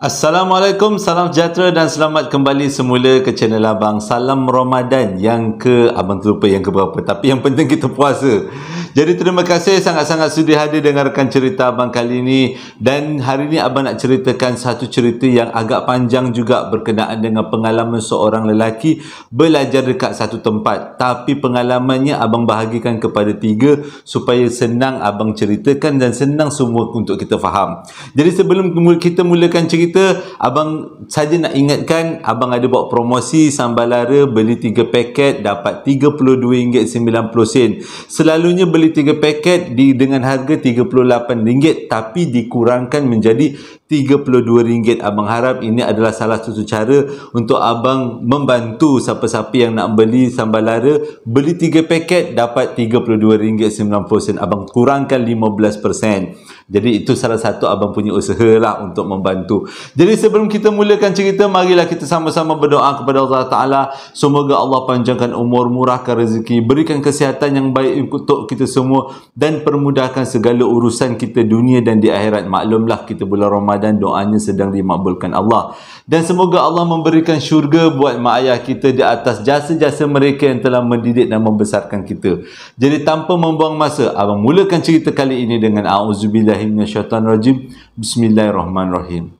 Assalamualaikum, salam sejahtera dan selamat kembali semula ke channel Abang. Salam Ramadan yang ke, Abang terlupa yang ke berapa. Tapi yang penting kita puasa. Jadi terima kasih sangat-sangat sudi hadir dengarkan cerita abang kali ini dan hari ini abang nak ceritakan satu cerita yang agak panjang juga berkenaan dengan pengalaman seorang lelaki belajar dekat satu tempat tapi pengalamannya abang bahagikan kepada tiga supaya senang abang ceritakan dan senang semua untuk kita faham. Jadi sebelum kita mulakan cerita, abang saja nak ingatkan abang ada buat promosi sambal sambalara beli 3 paket dapat RM32.90. Selalunya beli beli 3 paket di dengan harga RM38 tapi dikurangkan menjadi RM32. Abang harap ini adalah salah satu cara untuk abang membantu siapa-siapa yang nak beli sambal lara beli 3 paket dapat RM32.90. Abang kurangkan 15%. Jadi itu salah satu abang punya usaha lah untuk membantu. Jadi sebelum kita mulakan cerita, marilah kita sama-sama berdoa kepada Allah Ta'ala. Semoga Allah panjangkan umur, murahkan rezeki, berikan kesihatan yang baik untuk kita semua dan permudahkan segala urusan kita dunia dan di akhirat. Maklumlah kita bulan Ramadan doanya sedang dimakbulkan Allah. Dan semoga Allah memberikan syurga buat mak ayah kita di atas jasa-jasa mereka yang telah mendidik dan membesarkan kita. Jadi tanpa membuang masa, abang mulakan cerita kali ini dengan auzubillahi minasyaitanirrajim. Bismillahirrahmanirrahim.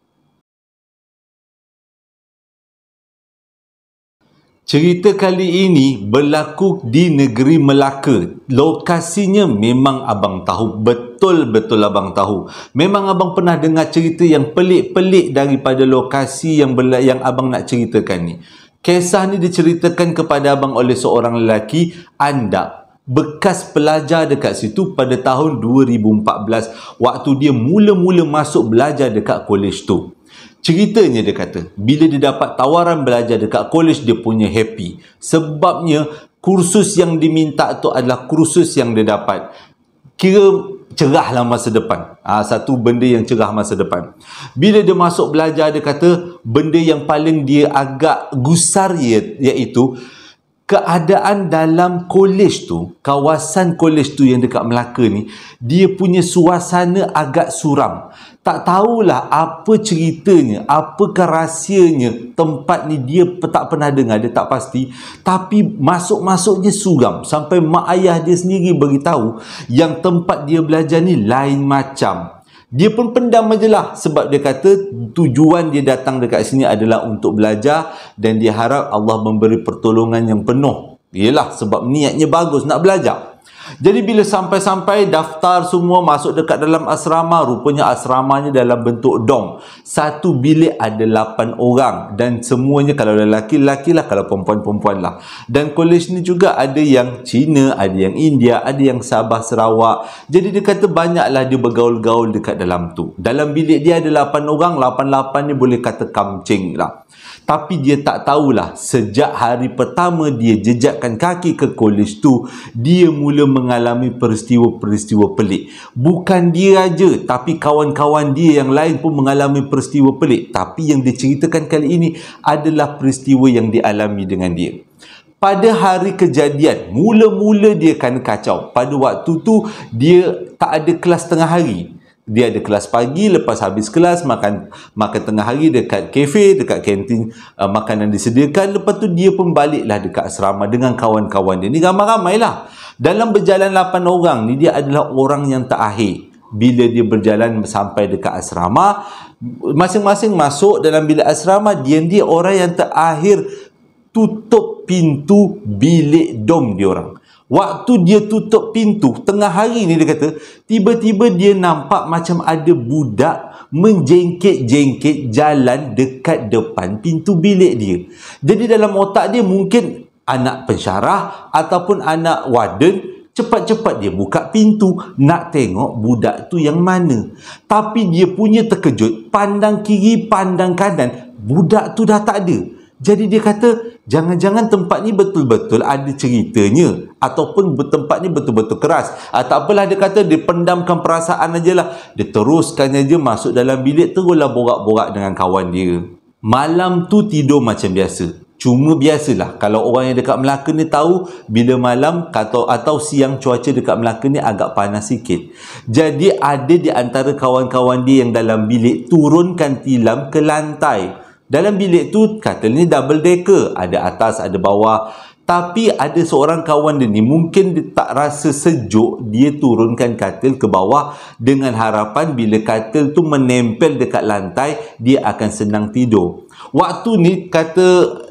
Cerita kali ini berlaku di negeri Melaka. Lokasinya memang abang tahu betul-betul abang tahu. Memang abang pernah dengar cerita yang pelik-pelik daripada lokasi yang yang abang nak ceritakan ni. Kisah ni diceritakan kepada abang oleh seorang lelaki anda bekas pelajar dekat situ pada tahun 2014 waktu dia mula-mula masuk belajar dekat kolej tu. Ceritanya dia kata, bila dia dapat tawaran belajar dekat kolej dia punya happy. Sebabnya kursus yang diminta tu adalah kursus yang dia dapat. Kira cerahlah masa depan. ha, satu benda yang cerah masa depan. Bila dia masuk belajar dia kata benda yang paling dia agak gusar ia, iaitu keadaan dalam kolej tu, kawasan kolej tu yang dekat Melaka ni, dia punya suasana agak suram tak tahulah apa ceritanya, apa rahsianya tempat ni dia tak pernah dengar, dia tak pasti. Tapi masuk-masuknya suram sampai mak ayah dia sendiri beritahu yang tempat dia belajar ni lain macam. Dia pun pendam aje lah sebab dia kata tujuan dia datang dekat sini adalah untuk belajar dan dia harap Allah memberi pertolongan yang penuh. Yelah sebab niatnya bagus nak belajar. Jadi bila sampai-sampai daftar semua masuk dekat dalam asrama, rupanya asramanya dalam bentuk dom. Satu bilik ada 8 orang dan semuanya kalau lelaki lelaki lah, kalau perempuan perempuan lah. Dan kolej ni juga ada yang Cina, ada yang India, ada yang Sabah Sarawak. Jadi dia kata banyaklah dia bergaul-gaul dekat dalam tu. Dalam bilik dia ada 8 orang, 8-8 ni boleh kata kamcing lah tapi dia tak tahulah sejak hari pertama dia jejakkan kaki ke kolej tu dia mula mengalami peristiwa-peristiwa pelik bukan dia aja tapi kawan-kawan dia yang lain pun mengalami peristiwa pelik tapi yang diceritakan kali ini adalah peristiwa yang dialami dengan dia pada hari kejadian, mula-mula dia kena kacau. Pada waktu tu, dia tak ada kelas tengah hari dia ada kelas pagi lepas habis kelas makan makan tengah hari dekat kafe dekat kantin uh, makanan disediakan lepas tu dia pun baliklah dekat asrama dengan kawan-kawan dia ni ramai-ramailah dalam berjalan lapan orang ni dia adalah orang yang tak bila dia berjalan sampai dekat asrama masing-masing masuk dalam bilik asrama dia dia orang yang terakhir tutup pintu bilik dom dia orang Waktu dia tutup pintu, tengah hari ni dia kata, tiba-tiba dia nampak macam ada budak menjengkit-jengkit jalan dekat depan pintu bilik dia. Jadi dalam otak dia mungkin anak pensyarah ataupun anak warden cepat-cepat dia buka pintu nak tengok budak tu yang mana. Tapi dia punya terkejut, pandang kiri, pandang kanan, budak tu dah tak ada. Jadi dia kata, jangan-jangan tempat ni betul-betul ada ceritanya ataupun tempat ni betul-betul keras. Ah, tak apalah dia kata, dia pendamkan perasaan aje lah. Dia teruskan aja masuk dalam bilik, lah borak-borak dengan kawan dia. Malam tu tidur macam biasa. Cuma biasalah kalau orang yang dekat Melaka ni tahu bila malam atau, atau siang cuaca dekat Melaka ni agak panas sikit. Jadi ada di antara kawan-kawan dia yang dalam bilik turunkan tilam ke lantai. Dalam bilik tu ni double decker, ada atas, ada bawah. Tapi ada seorang kawan dia ni mungkin dia tak rasa sejuk, dia turunkan katil ke bawah dengan harapan bila katil tu menempel dekat lantai, dia akan senang tidur. Waktu ni kata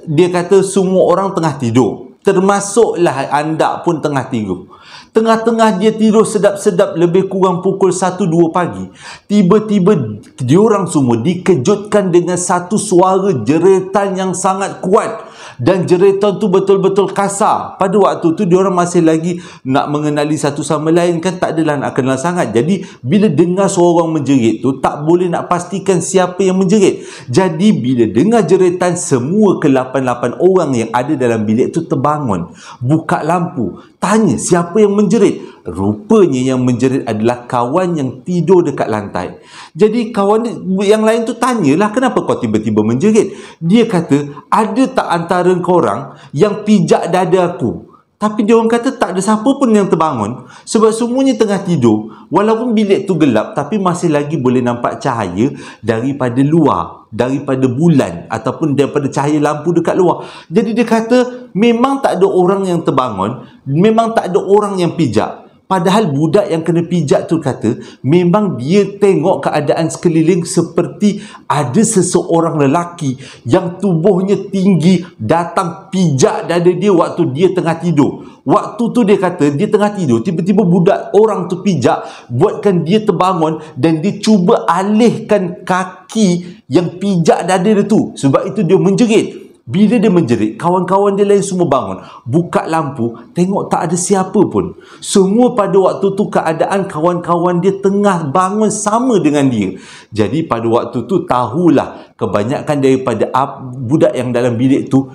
dia kata semua orang tengah tidur termasuklah anda pun tengah tidur tengah-tengah dia tidur sedap-sedap lebih kurang pukul 1-2 pagi tiba-tiba diorang semua dikejutkan dengan satu suara jeritan yang sangat kuat dan jeritan tu betul-betul kasar pada waktu tu diorang masih lagi nak mengenali satu sama lain kan tak adalah nak kenal sangat jadi bila dengar seorang menjerit tu tak boleh nak pastikan siapa yang menjerit jadi bila dengar jeritan semua ke 8 orang yang ada dalam bilik tu terbangun buka lampu tanya siapa yang menjerit rupanya yang menjerit adalah kawan yang tidur dekat lantai jadi kawan yang lain tu tanyalah kenapa kau tiba-tiba menjerit dia kata ada tak antara antara korang yang pijak dada aku. Tapi dia orang kata tak ada siapa pun yang terbangun sebab semuanya tengah tidur. Walaupun bilik tu gelap tapi masih lagi boleh nampak cahaya daripada luar, daripada bulan ataupun daripada cahaya lampu dekat luar. Jadi dia kata memang tak ada orang yang terbangun, memang tak ada orang yang pijak. Padahal budak yang kena pijak tu kata, memang dia tengok keadaan sekeliling seperti ada seseorang lelaki yang tubuhnya tinggi datang pijak dada dia waktu dia tengah tidur. Waktu tu dia kata dia tengah tidur, tiba-tiba budak orang tu pijak buatkan dia terbangun dan dia cuba alihkan kaki yang pijak dada dia tu. Sebab itu dia menjerit. Bila dia menjerit, kawan-kawan dia lain semua bangun. Buka lampu, tengok tak ada siapa pun. Semua pada waktu tu keadaan kawan-kawan dia tengah bangun sama dengan dia. Jadi pada waktu tu tahulah kebanyakan daripada budak yang dalam bilik tu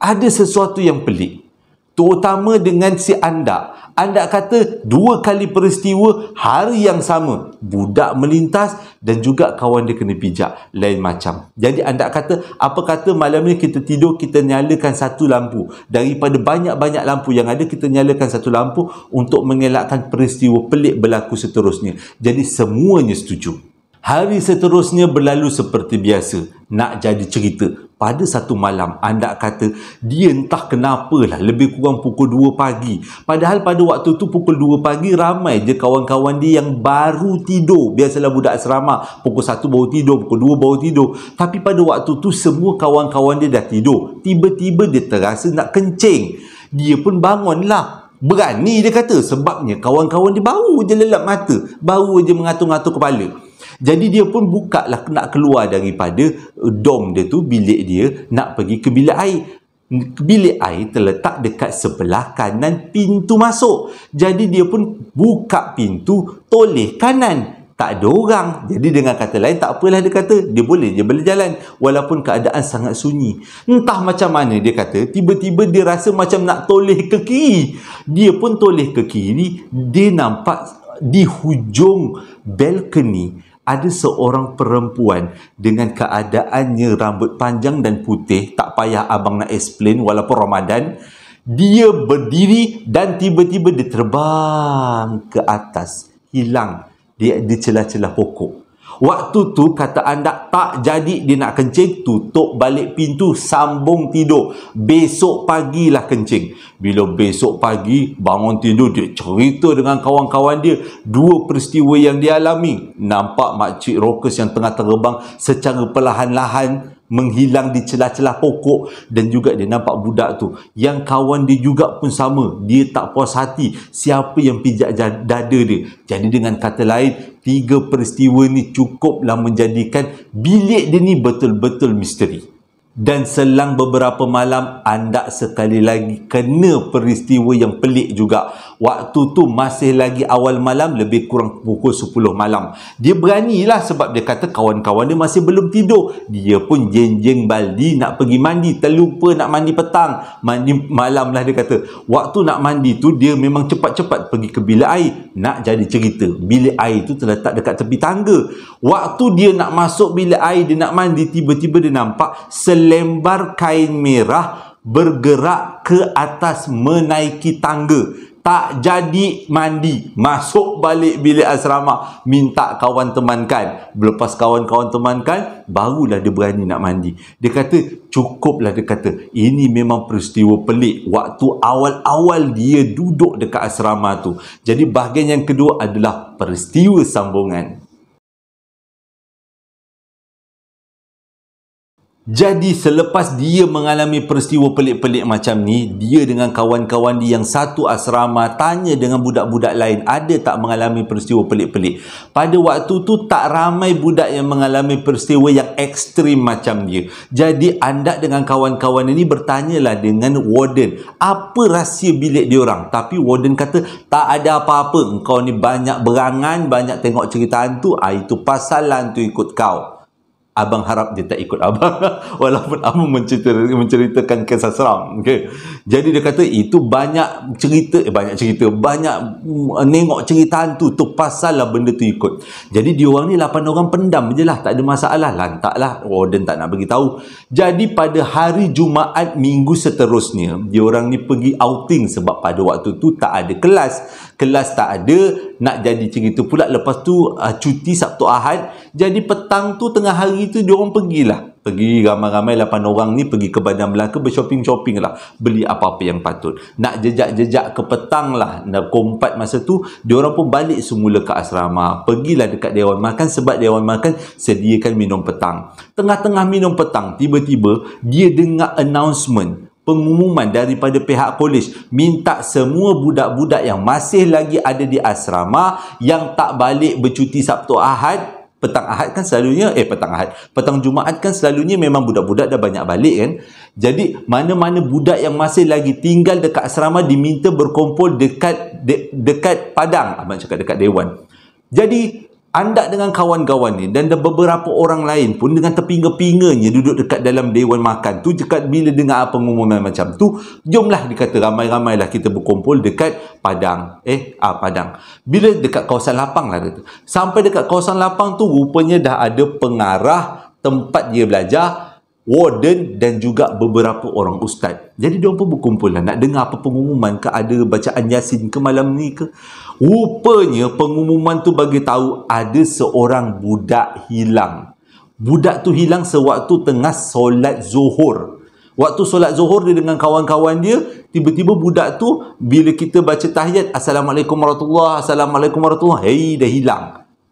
ada sesuatu yang pelik terutama dengan si anda anda kata dua kali peristiwa hari yang sama budak melintas dan juga kawan dia kena pijak lain macam jadi anda kata apa kata malam ni kita tidur kita nyalakan satu lampu daripada banyak-banyak lampu yang ada kita nyalakan satu lampu untuk mengelakkan peristiwa pelik berlaku seterusnya jadi semuanya setuju Hari seterusnya berlalu seperti biasa. Nak jadi cerita, pada satu malam anda kata dia entah kenapa lah lebih kurang pukul 2 pagi padahal pada waktu tu pukul 2 pagi ramai je kawan-kawan dia yang baru tidur biasalah budak asrama pukul 1 baru tidur pukul 2 baru tidur tapi pada waktu tu semua kawan-kawan dia dah tidur tiba-tiba dia terasa nak kencing dia pun bangun lah berani dia kata sebabnya kawan-kawan dia baru je lelap mata baru je mengatur-ngatur kepala jadi dia pun buka lah nak keluar daripada eh, dom dia tu, bilik dia, nak pergi ke bilik air. Bilik air terletak dekat sebelah kanan pintu masuk. Jadi dia pun buka pintu toleh kanan. Tak ada orang. Jadi dengan kata lain, tak apalah dia kata. Dia boleh je jalan Walaupun keadaan sangat sunyi. Entah macam mana dia kata, tiba-tiba dia rasa macam nak toleh ke kiri. Dia pun toleh ke kiri. Dia nampak di hujung balcony ada seorang perempuan dengan keadaannya rambut panjang dan putih tak payah abang nak explain walaupun Ramadan dia berdiri dan tiba-tiba dia terbang ke atas hilang di celah-celah pokok waktu tu kata anda tak jadi dia nak kencing tutup balik pintu sambung tidur besok pagilah kencing bila besok pagi bangun tidur dia cerita dengan kawan-kawan dia dua peristiwa yang dia alami nampak makcik rokes yang tengah terbang secara perlahan-lahan menghilang di celah-celah pokok dan juga dia nampak budak tu yang kawan dia juga pun sama dia tak puas hati siapa yang pijak dada dia jadi dengan kata lain tiga peristiwa ni cukuplah menjadikan bilik dia ni betul-betul misteri dan selang beberapa malam anda sekali lagi kena peristiwa yang pelik juga waktu tu masih lagi awal malam lebih kurang pukul 10 malam dia beranilah sebab dia kata kawan-kawan dia masih belum tidur dia pun jeng-jeng baldi nak pergi mandi terlupa nak mandi petang mandi malam lah dia kata waktu nak mandi tu dia memang cepat-cepat pergi ke bilik air nak jadi cerita bilik air tu terletak dekat tepi tangga waktu dia nak masuk bilik air dia nak mandi tiba-tiba dia nampak selembar kain merah bergerak ke atas menaiki tangga tak jadi mandi masuk balik bilik asrama minta kawan temankan lepas kawan-kawan temankan barulah dia berani nak mandi dia kata cukuplah dia kata ini memang peristiwa pelik waktu awal-awal dia duduk dekat asrama tu jadi bahagian yang kedua adalah peristiwa sambungan Jadi selepas dia mengalami peristiwa pelik-pelik macam ni, dia dengan kawan-kawan dia yang satu asrama tanya dengan budak-budak lain, ada tak mengalami peristiwa pelik-pelik? Pada waktu tu tak ramai budak yang mengalami peristiwa yang ekstrim macam dia. Jadi anda dengan kawan-kawan ini bertanyalah dengan warden, apa rahsia bilik dia orang? Tapi warden kata, tak ada apa-apa, engkau ni banyak berangan, banyak tengok cerita hantu, ah, itu pasal hantu ikut kau. Abang harap dia tak ikut abang walaupun kamu menceritakan, menceritakan kisah seram. Okay. Jadi dia kata itu banyak cerita, eh, banyak cerita, banyak uh, nengok cerita hantu tu pasal lah benda tu ikut. Jadi dia orang ni lapan orang pendam je lah, tak ada masalah, lantak lah, warden oh, tak nak bagi tahu. Jadi pada hari Jumaat minggu seterusnya, dia orang ni pergi outing sebab pada waktu tu tak ada kelas kelas tak ada nak jadi macam itu pula lepas tu uh, cuti Sabtu Ahad jadi petang tu tengah hari tu diorang pergilah pergi ramai-ramai lapan orang ni pergi ke Bandar Melaka bershopping-shopping lah beli apa-apa yang patut nak jejak-jejak ke petang lah nak kompat masa tu diorang pun balik semula ke asrama pergilah dekat Dewan Makan sebab Dewan Makan sediakan minum petang tengah-tengah minum petang tiba-tiba dia dengar announcement pengumuman daripada pihak kolej minta semua budak-budak yang masih lagi ada di asrama yang tak balik bercuti Sabtu Ahad petang Ahad kan selalunya eh petang Ahad petang Jumaat kan selalunya memang budak-budak dah banyak balik kan jadi mana-mana budak yang masih lagi tinggal dekat asrama diminta berkumpul dekat de, dekat padang abang cakap dekat dewan jadi anda dengan kawan-kawan ni dan beberapa orang lain pun dengan terpinga-pinganya duduk dekat dalam dewan makan tu dekat bila dengar apa pengumuman macam tu jomlah dikata ramai-ramailah kita berkumpul dekat padang eh ah padang bila dekat kawasan lapang lah kata. sampai dekat kawasan lapang tu rupanya dah ada pengarah tempat dia belajar warden dan juga beberapa orang ustaz. Jadi dia pun berkumpul lah, nak dengar apa pengumuman ke ada bacaan Yasin ke malam ni ke. Rupanya pengumuman tu bagi tahu ada seorang budak hilang. Budak tu hilang sewaktu tengah solat zuhur. Waktu solat zuhur dia dengan kawan-kawan dia, tiba-tiba budak tu bila kita baca tahiyat, Assalamualaikum warahmatullahi wabarakatuh, Assalamualaikum warahmatullahi wabarakatuh, hei dah hilang.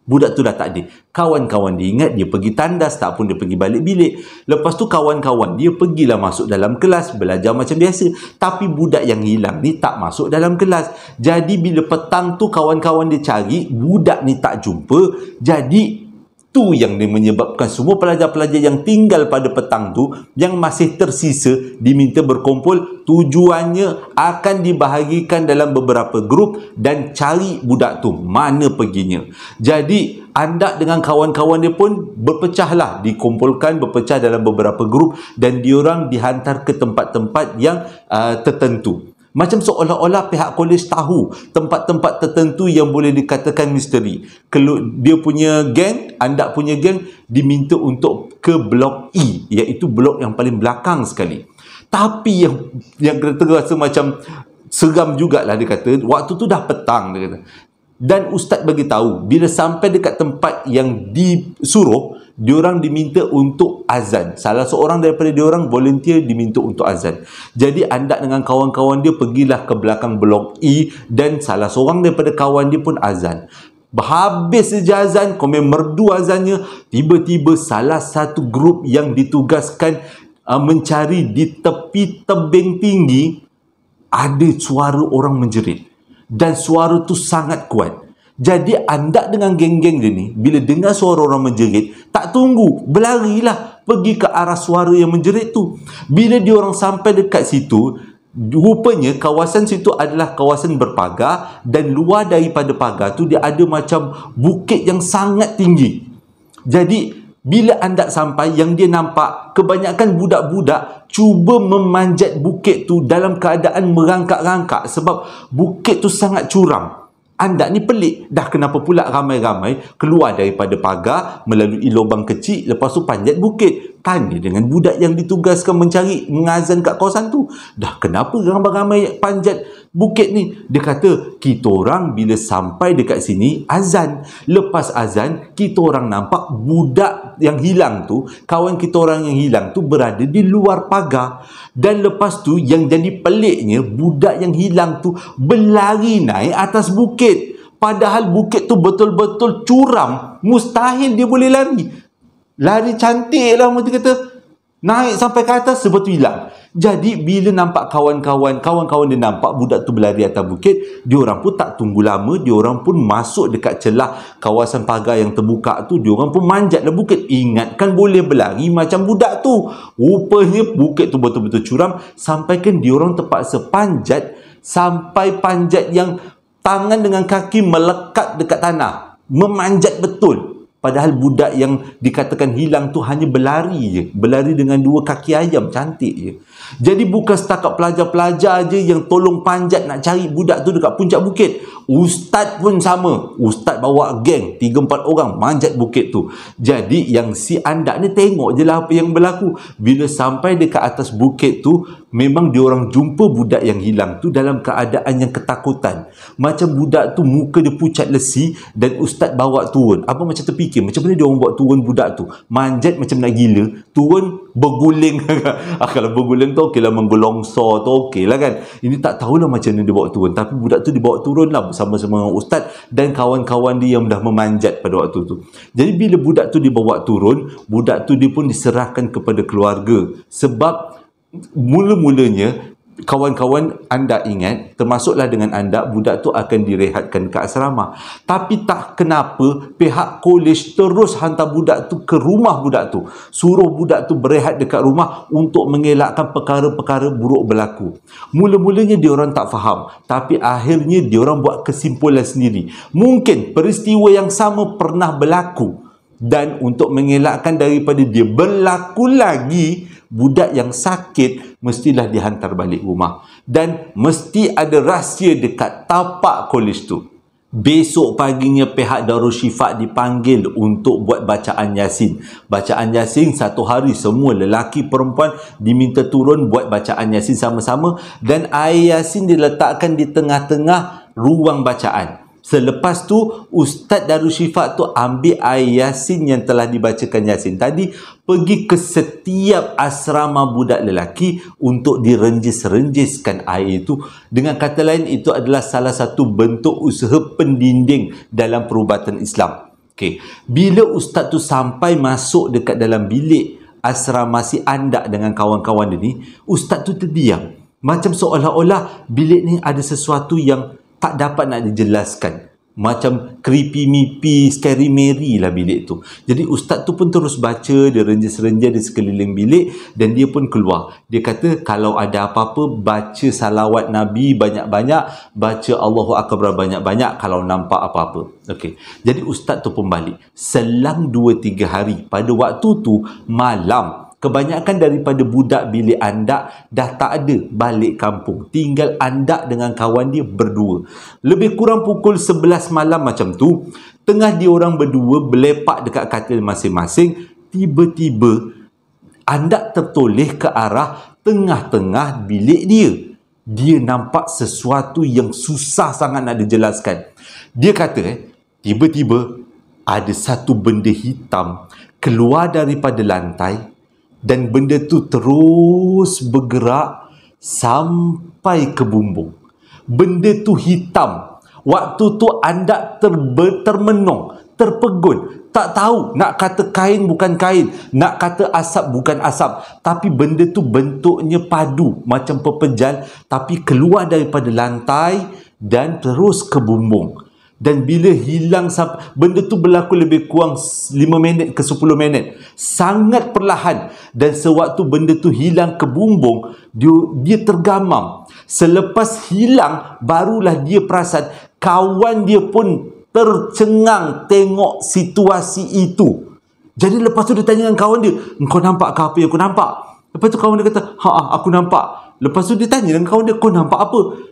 Budak tu dah tak ada. Kawan-kawan dia ingat dia pergi tandas tak pun dia pergi balik bilik. Lepas tu kawan-kawan dia pergilah masuk dalam kelas belajar macam biasa. Tapi budak yang hilang ni tak masuk dalam kelas. Jadi bila petang tu kawan-kawan dia cari, budak ni tak jumpa. Jadi tu yang menyebabkan semua pelajar-pelajar yang tinggal pada petang tu yang masih tersisa diminta berkumpul tujuannya akan dibahagikan dalam beberapa grup dan cari budak tu mana perginya jadi anda dengan kawan-kawan dia pun berpecahlah dikumpulkan berpecah dalam beberapa grup dan diorang dihantar ke tempat-tempat yang uh, tertentu macam seolah-olah pihak kolej tahu tempat-tempat tertentu yang boleh dikatakan misteri. Dia punya geng, anda punya geng diminta untuk ke blok E iaitu blok yang paling belakang sekali. Tapi yang yang kita rasa macam seram jugalah dia kata waktu tu dah petang dia kata dan ustaz bagi tahu bila sampai dekat tempat yang disuruh diorang diminta untuk azan salah seorang daripada diorang volunteer diminta untuk azan jadi anda dengan kawan-kawan dia pergilah ke belakang blok E dan salah seorang daripada kawan dia pun azan habis saja azan komen merdu azannya tiba-tiba salah satu grup yang ditugaskan uh, mencari di tepi tebing tinggi ada suara orang menjerit dan suara tu sangat kuat. Jadi anda dengan geng-geng dia ni, bila dengar suara orang menjerit, tak tunggu, berlarilah pergi ke arah suara yang menjerit tu. Bila dia orang sampai dekat situ, rupanya kawasan situ adalah kawasan berpagar dan luar daripada pagar tu dia ada macam bukit yang sangat tinggi. Jadi bila anda sampai yang dia nampak kebanyakan budak-budak cuba memanjat bukit tu dalam keadaan merangkak-rangkak sebab bukit tu sangat curam. Anda ni pelik. Dah kenapa pula ramai-ramai keluar daripada pagar melalui lubang kecil lepas tu panjat bukit tanya dengan budak yang ditugaskan mencari mengazan kat kawasan tu dah kenapa ramai-ramai panjat bukit ni dia kata kita orang bila sampai dekat sini azan lepas azan kita orang nampak budak yang hilang tu kawan kita orang yang hilang tu berada di luar pagar dan lepas tu yang jadi peliknya budak yang hilang tu berlari naik atas bukit Padahal bukit tu betul-betul curam, mustahil dia boleh lari. Lari cantik lah Mereka kata Naik sampai ke atas Sebab hilang Jadi bila nampak kawan-kawan Kawan-kawan dia nampak Budak tu berlari atas bukit dia orang pun tak tunggu lama Dia orang pun masuk dekat celah Kawasan pagar yang terbuka tu Dia orang pun manjat lah bukit Ingatkan boleh berlari Macam budak tu Rupanya bukit tu betul-betul curam sampai kan dia orang terpaksa panjat Sampai panjat yang Tangan dengan kaki melekat dekat tanah Memanjat betul Padahal budak yang dikatakan hilang tu hanya berlari je. Berlari dengan dua kaki ayam cantik je. Jadi bukan setakat pelajar-pelajar aja yang tolong panjat nak cari budak tu dekat puncak bukit. Ustaz pun sama. Ustaz bawa geng 3-4 orang manjat bukit tu. Jadi yang si anda ni tengok je lah apa yang berlaku. Bila sampai dekat atas bukit tu, memang diorang jumpa budak yang hilang tu dalam keadaan yang ketakutan. Macam budak tu muka dia pucat lesi dan ustaz bawa turun. Apa macam terfikir? Macam mana diorang buat turun budak tu? Manjat macam nak gila. Turun berguling. Ah, kalau berguling tu okey lah menggelongsor tu okey lah kan ini tak tahulah macam mana dia bawa turun tapi budak tu dibawa turun lah bersama-sama ustaz dan kawan-kawan dia yang dah memanjat pada waktu tu jadi bila budak tu dibawa turun budak tu dia pun diserahkan kepada keluarga sebab mula-mulanya kawan-kawan anda ingat termasuklah dengan anda budak tu akan direhatkan ke asrama tapi tak kenapa pihak kolej terus hantar budak tu ke rumah budak tu suruh budak tu berehat dekat rumah untuk mengelakkan perkara-perkara buruk berlaku mula-mulanya diorang tak faham tapi akhirnya diorang buat kesimpulan sendiri mungkin peristiwa yang sama pernah berlaku dan untuk mengelakkan daripada dia berlaku lagi budak yang sakit mestilah dihantar balik rumah dan mesti ada rahsia dekat tapak kolej tu besok paginya pihak Darul Syifat dipanggil untuk buat bacaan Yasin bacaan Yasin satu hari semua lelaki perempuan diminta turun buat bacaan Yasin sama-sama dan air Yasin diletakkan di tengah-tengah ruang bacaan Selepas tu Ustaz Darul Syifa tu ambil ayat Yasin yang telah dibacakan Yasin tadi pergi ke setiap asrama budak lelaki untuk direnjis-renjiskan air itu. Dengan kata lain itu adalah salah satu bentuk usaha pendinding dalam perubatan Islam. Okay, Bila ustaz tu sampai masuk dekat dalam bilik asrama si anda dengan kawan-kawan dia ni, ustaz tu terdiam. Macam seolah-olah bilik ni ada sesuatu yang tak dapat nak dijelaskan macam creepy mipi scary mary lah bilik tu jadi ustaz tu pun terus baca dia renjas-renjas di sekeliling bilik dan dia pun keluar dia kata kalau ada apa-apa baca salawat nabi banyak-banyak baca Allahu Akbar banyak-banyak kalau nampak apa-apa Okay. jadi ustaz tu pun balik selang 2-3 hari pada waktu tu malam Kebanyakan daripada budak bilik anda dah tak ada balik kampung. Tinggal anda dengan kawan dia berdua. Lebih kurang pukul 11 malam macam tu, tengah diorang berdua berlepak dekat katil masing-masing, tiba-tiba anda tertoleh ke arah tengah-tengah bilik dia. Dia nampak sesuatu yang susah sangat nak dijelaskan. Dia kata, eh, tiba-tiba ada satu benda hitam keluar daripada lantai dan benda tu terus bergerak sampai ke bumbung benda tu hitam waktu tu anda terber, termenung terpegun tak tahu nak kata kain bukan kain nak kata asap bukan asap tapi benda tu bentuknya padu macam pepejal tapi keluar daripada lantai dan terus ke bumbung dan bila hilang benda tu berlaku lebih kurang 5 minit ke 10 minit. Sangat perlahan. Dan sewaktu benda tu hilang ke bumbung, dia, dia tergamam. Selepas hilang, barulah dia perasan kawan dia pun tercengang tengok situasi itu. Jadi lepas tu dia tanya dengan kawan dia, kau nampak ke apa yang aku nampak? Lepas tu kawan dia kata, ha, ha aku nampak. Lepas tu dia tanya dengan kawan dia, kau nampak apa?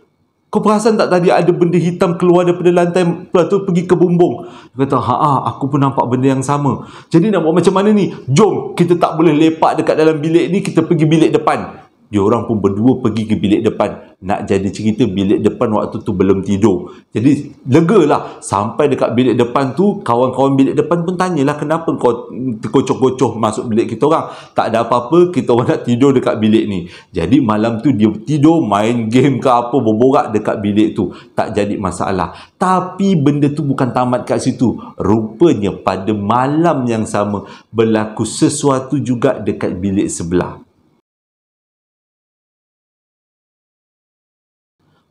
kau perasan tak tadi ada benda hitam keluar daripada lantai lepas tu pergi ke bumbung dia kata ha ah aku pun nampak benda yang sama jadi nak buat macam mana ni jom kita tak boleh lepak dekat dalam bilik ni kita pergi bilik depan dia orang pun berdua pergi ke bilik depan nak jadi cerita bilik depan waktu tu belum tidur jadi lega lah sampai dekat bilik depan tu kawan-kawan bilik depan pun tanyalah kenapa kau terkocok-kocok masuk bilik kita orang tak ada apa-apa kita orang nak tidur dekat bilik ni jadi malam tu dia tidur main game ke apa berborak dekat bilik tu tak jadi masalah tapi benda tu bukan tamat kat situ rupanya pada malam yang sama berlaku sesuatu juga dekat bilik sebelah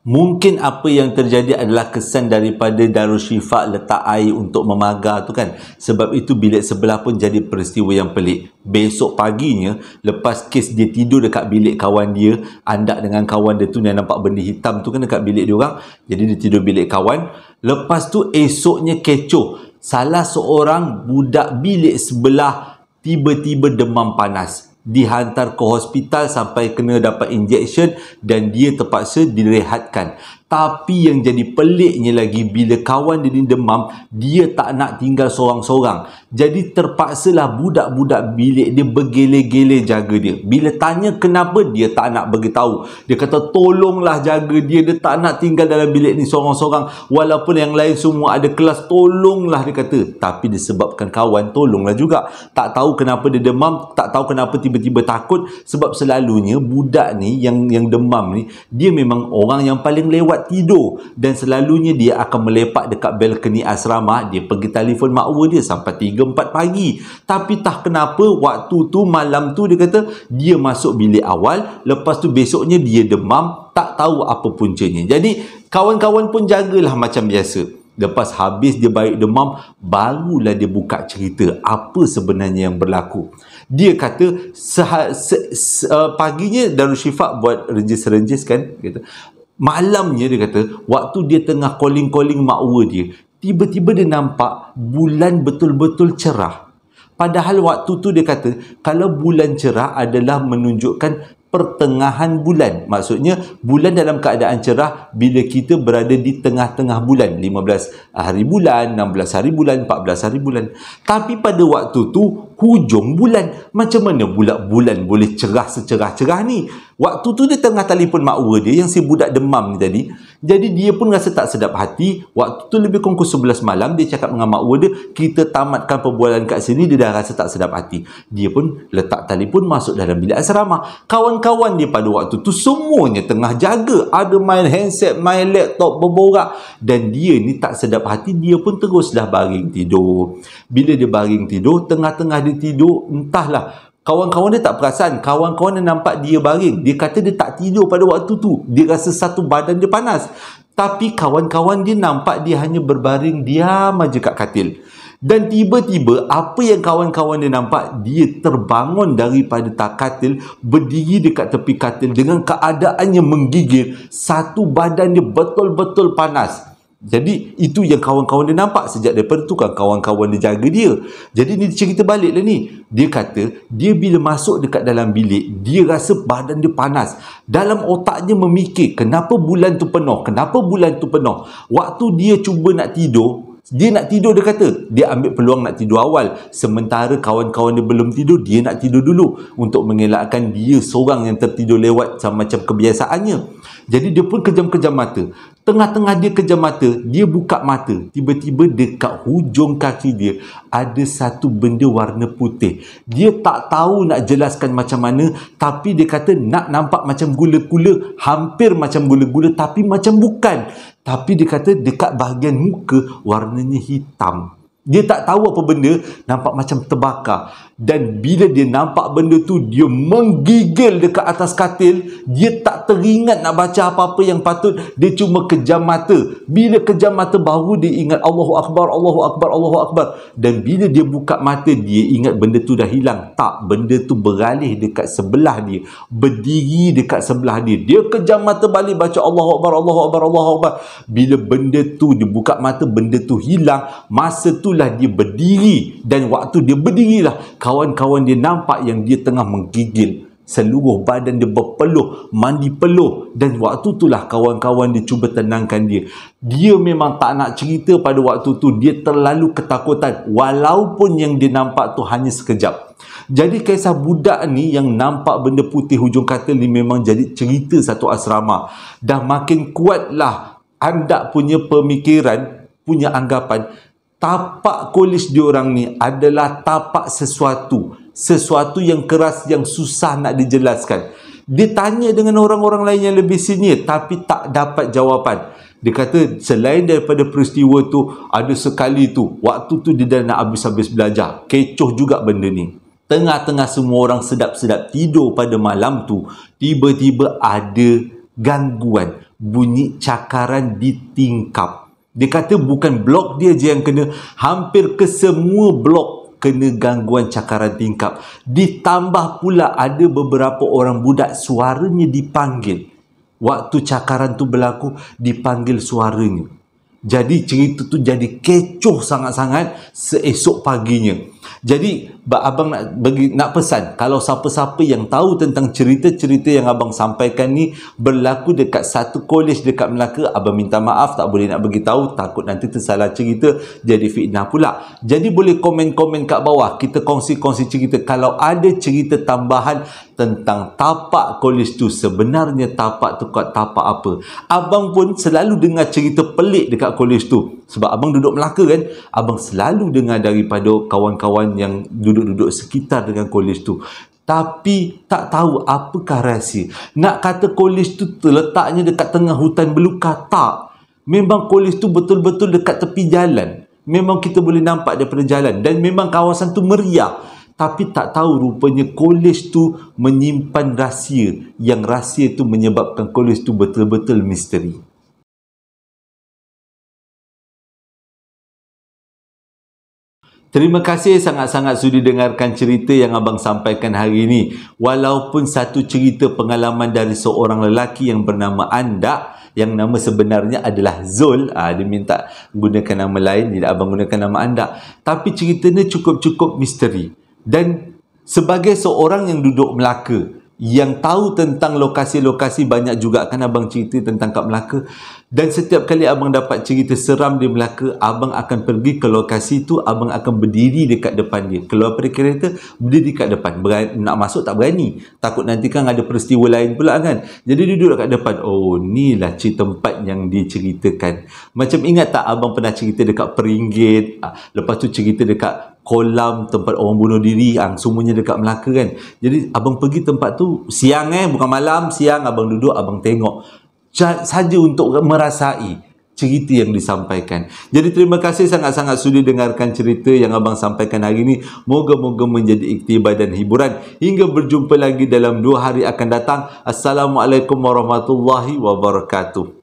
Mungkin apa yang terjadi adalah kesan daripada Darul Syifa letak air untuk memagar tu kan. Sebab itu bilik sebelah pun jadi peristiwa yang pelik. Besok paginya, lepas kes dia tidur dekat bilik kawan dia, andak dengan kawan dia tu yang nampak benda hitam tu kan dekat bilik dia orang. Jadi dia tidur bilik kawan. Lepas tu esoknya kecoh. Salah seorang budak bilik sebelah tiba-tiba demam panas dihantar ke hospital sampai kena dapat injection dan dia terpaksa direhatkan. Tapi yang jadi peliknya lagi bila kawan dia ni demam, dia tak nak tinggal seorang-seorang. Jadi terpaksalah budak-budak bilik dia bergele-gele jaga dia. Bila tanya kenapa dia tak nak bagi tahu, Dia kata tolonglah jaga dia. Dia tak nak tinggal dalam bilik ni seorang-seorang. Walaupun yang lain semua ada kelas tolonglah dia kata. Tapi disebabkan kawan tolonglah juga. Tak tahu kenapa dia demam. Tak tahu kenapa tiba-tiba takut. Sebab selalunya budak ni yang yang demam ni. Dia memang orang yang paling lewat tidur. Dan selalunya dia akan melepak dekat balcony asrama. Dia pergi telefon makwa dia sampai 3 4 pagi tapi tak kenapa waktu tu malam tu dia kata dia masuk bilik awal lepas tu besoknya dia demam tak tahu apa puncanya jadi kawan-kawan pun jagalah macam biasa lepas habis dia baik demam barulah dia buka cerita apa sebenarnya yang berlaku dia kata seha, se, se, uh, paginya Darul Syifa buat renjis-renjis kan kata malamnya dia kata waktu dia tengah calling-calling makwa dia tiba-tiba dia nampak bulan betul-betul cerah. Padahal waktu tu dia kata, kalau bulan cerah adalah menunjukkan pertengahan bulan. Maksudnya, bulan dalam keadaan cerah bila kita berada di tengah-tengah bulan. 15 hari bulan, 16 hari bulan, 14 hari bulan. Tapi pada waktu tu, hujung bulan. Macam mana pula bulan boleh cerah secerah-cerah ni? Waktu tu dia tengah telefon makwa dia yang si budak demam ni tadi. Jadi dia pun rasa tak sedap hati. Waktu tu lebih kurang pukul 11 malam dia cakap dengan mak dia, kita tamatkan perbualan kat sini dia dah rasa tak sedap hati. Dia pun letak telefon masuk dalam bilik asrama. Kawan-kawan dia pada waktu tu semuanya tengah jaga. Ada main handset, main laptop, berborak. Dan dia ni tak sedap hati, dia pun teruslah baring tidur. Bila dia baring tidur, tengah-tengah dia tidur, entahlah Kawan-kawan dia tak perasan. Kawan-kawan dia nampak dia baring. Dia kata dia tak tidur pada waktu tu. Dia rasa satu badan dia panas. Tapi kawan-kawan dia nampak dia hanya berbaring diam aja kat katil. Dan tiba-tiba apa yang kawan-kawan dia nampak dia terbangun daripada tak katil berdiri dekat tepi katil dengan keadaannya menggigil satu badan dia betul-betul panas jadi itu yang kawan-kawan dia nampak sejak daripada tu kan kawan-kawan dia jaga dia jadi ni cerita balik lah ni dia kata dia bila masuk dekat dalam bilik dia rasa badan dia panas dalam otaknya memikir kenapa bulan tu penuh kenapa bulan tu penuh waktu dia cuba nak tidur dia nak tidur dia kata dia ambil peluang nak tidur awal sementara kawan-kawan dia belum tidur dia nak tidur dulu untuk mengelakkan dia seorang yang tertidur lewat macam-macam kebiasaannya jadi dia pun kejam-kejam mata tengah-tengah dia kerja mata, dia buka mata. Tiba-tiba dekat hujung kaki dia ada satu benda warna putih. Dia tak tahu nak jelaskan macam mana tapi dia kata nak nampak macam gula-gula, hampir macam gula-gula tapi macam bukan. Tapi dia kata dekat bahagian muka warnanya hitam. Dia tak tahu apa benda, nampak macam terbakar. Dan bila dia nampak benda tu, dia menggigil dekat atas katil. Dia tak teringat nak baca apa-apa yang patut. Dia cuma kejam mata. Bila kejam mata baru, dia ingat Allahu Akbar, Allahu Akbar, Allahu Akbar. Dan bila dia buka mata, dia ingat benda tu dah hilang. Tak, benda tu beralih dekat sebelah dia. Berdiri dekat sebelah dia. Dia kejam mata balik baca Allahu Akbar, Allahu Akbar, Allahu Akbar. Bila benda tu, dia buka mata, benda tu hilang. Masa tu itulah dia berdiri dan waktu dia berdirilah kawan-kawan dia nampak yang dia tengah menggigil seluruh badan dia berpeluh mandi peluh dan waktu itulah kawan-kawan dia cuba tenangkan dia dia memang tak nak cerita pada waktu tu dia terlalu ketakutan walaupun yang dia nampak tu hanya sekejap jadi kisah budak ni yang nampak benda putih hujung katil ni memang jadi cerita satu asrama dah makin kuatlah anda punya pemikiran punya anggapan tapak kulis diorang ni adalah tapak sesuatu sesuatu yang keras yang susah nak dijelaskan dia tanya dengan orang-orang lain yang lebih senior tapi tak dapat jawapan dia kata selain daripada peristiwa tu ada sekali tu waktu tu dia dah nak habis-habis belajar kecoh juga benda ni tengah-tengah semua orang sedap-sedap tidur pada malam tu tiba-tiba ada gangguan bunyi cakaran di tingkap dia kata bukan blok dia je yang kena, hampir ke semua blok kena gangguan cakaran tingkap. Ditambah pula ada beberapa orang budak suaranya dipanggil. Waktu cakaran tu berlaku, dipanggil suaranya. Jadi cerita tu jadi kecoh sangat-sangat seesok paginya. Jadi abang nak bagi nak pesan kalau siapa-siapa yang tahu tentang cerita-cerita yang abang sampaikan ni berlaku dekat satu kolej dekat Melaka abang minta maaf tak boleh nak bagi tahu takut nanti tersalah cerita jadi fitnah pula. Jadi boleh komen-komen kat bawah kita kongsi-kongsi cerita kalau ada cerita tambahan tentang tapak kolej tu sebenarnya tapak tu kat tapak apa. Abang pun selalu dengar cerita pelik dekat kolej tu sebab abang duduk Melaka kan abang selalu dengar daripada kawan-kawan kawan-kawan yang duduk-duduk sekitar dengan kolej tu tapi tak tahu apakah rahsia nak kata kolej tu terletaknya dekat tengah hutan belukar tak memang kolej tu betul-betul dekat tepi jalan memang kita boleh nampak daripada jalan dan memang kawasan tu meriah tapi tak tahu rupanya kolej tu menyimpan rahsia yang rahsia tu menyebabkan kolej tu betul-betul misteri Terima kasih sangat-sangat sudi dengarkan cerita yang abang sampaikan hari ini. Walaupun satu cerita pengalaman dari seorang lelaki yang bernama anda yang nama sebenarnya adalah Zul. Ah, dia minta gunakan nama lain, tidak abang gunakan nama anda. Tapi ceritanya cukup-cukup misteri. Dan sebagai seorang yang duduk Melaka, yang tahu tentang lokasi-lokasi banyak juga kan abang cerita tentang kat Melaka dan setiap kali abang dapat cerita seram di Melaka abang akan pergi ke lokasi tu abang akan berdiri dekat depan dia keluar dari kereta berdiri dekat depan berani, nak masuk tak berani takut nanti kan ada peristiwa lain pula kan jadi duduk dekat depan oh ni lah cerita tempat yang diceritakan macam ingat tak abang pernah cerita dekat Peringgit ah, lepas tu cerita dekat kolam tempat orang bunuh diri ang semuanya dekat Melaka kan jadi abang pergi tempat tu siang eh bukan malam siang abang duduk abang tengok saja untuk merasai cerita yang disampaikan. Jadi terima kasih sangat-sangat sudi dengarkan cerita yang abang sampaikan hari ini. Moga-moga menjadi iktibar dan hiburan. Hingga berjumpa lagi dalam dua hari akan datang. Assalamualaikum warahmatullahi wabarakatuh.